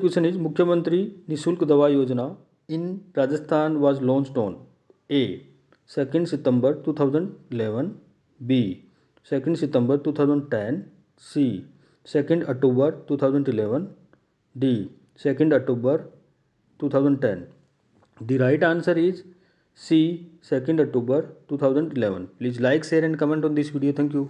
question is मुख्यमंत्री निशुल्क दवा योजना in Rajasthan was launch on A second September 2011 B second September 2010 C second October 2011 D second October 2010 the right answer is C second October 2011 please like share and comment on this video thank you